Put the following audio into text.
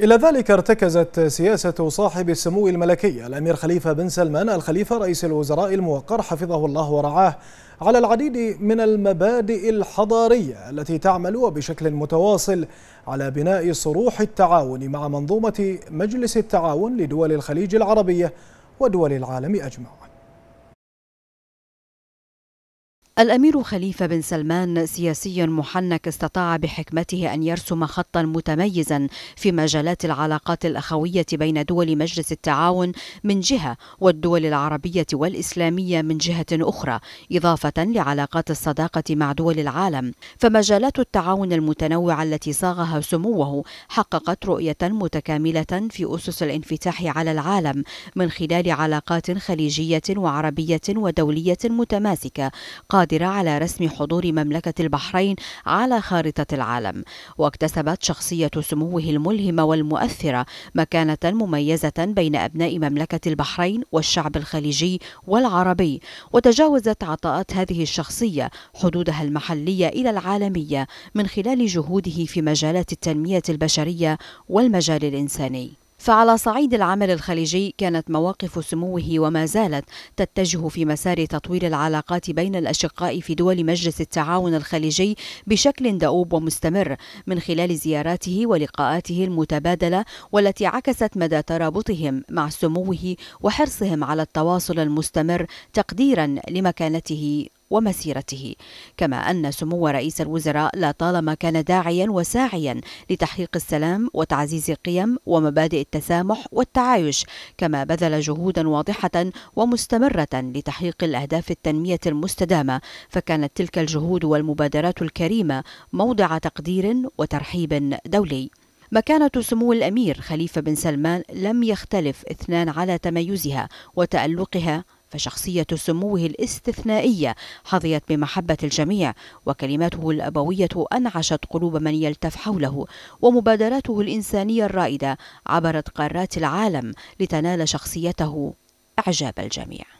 إلى ذلك ارتكزت سياسة صاحب السمو الملكي الأمير خليفة بن سلمان الخليفة رئيس الوزراء الموقر حفظه الله ورعاه على العديد من المبادئ الحضارية التي تعمل وبشكل متواصل على بناء صروح التعاون مع منظومة مجلس التعاون لدول الخليج العربية ودول العالم أجمع الأمير خليفة بن سلمان سياسي محنك استطاع بحكمته أن يرسم خطا متميزا في مجالات العلاقات الأخوية بين دول مجلس التعاون من جهة والدول العربية والإسلامية من جهة أخرى إضافة لعلاقات الصداقة مع دول العالم فمجالات التعاون المتنوعة التي صاغها سموه حققت رؤية متكاملة في أسس الانفتاح على العالم من خلال علاقات خليجية وعربية ودولية متماسكة قادرة على رسم حضور مملكة البحرين على خارطة العالم واكتسبت شخصية سموه الملهمة والمؤثرة مكانة مميزة بين أبناء مملكة البحرين والشعب الخليجي والعربي وتجاوزت عطاءات هذه الشخصية حدودها المحلية إلى العالمية من خلال جهوده في مجالات التنمية البشرية والمجال الإنساني فعلى صعيد العمل الخليجي كانت مواقف سموه وما زالت تتجه في مسار تطوير العلاقات بين الأشقاء في دول مجلس التعاون الخليجي بشكل دؤوب ومستمر من خلال زياراته ولقاءاته المتبادلة والتي عكست مدى ترابطهم مع سموه وحرصهم على التواصل المستمر تقديرا لمكانته ومسيرته كما أن سمو رئيس الوزراء لطالما كان داعيا وساعيا لتحقيق السلام وتعزيز قيم ومبادئ التسامح والتعايش كما بذل جهودا واضحة ومستمرة لتحقيق الأهداف التنمية المستدامة فكانت تلك الجهود والمبادرات الكريمة موضع تقدير وترحيب دولي مكانة سمو الأمير خليفة بن سلمان لم يختلف اثنان على تميزها وتألقها فشخصية سموه الاستثنائية حظيت بمحبة الجميع وكلماته الأبوية أنعشت قلوب من يلتف حوله ومبادراته الإنسانية الرائدة عبرت قارات العالم لتنال شخصيته إعجاب الجميع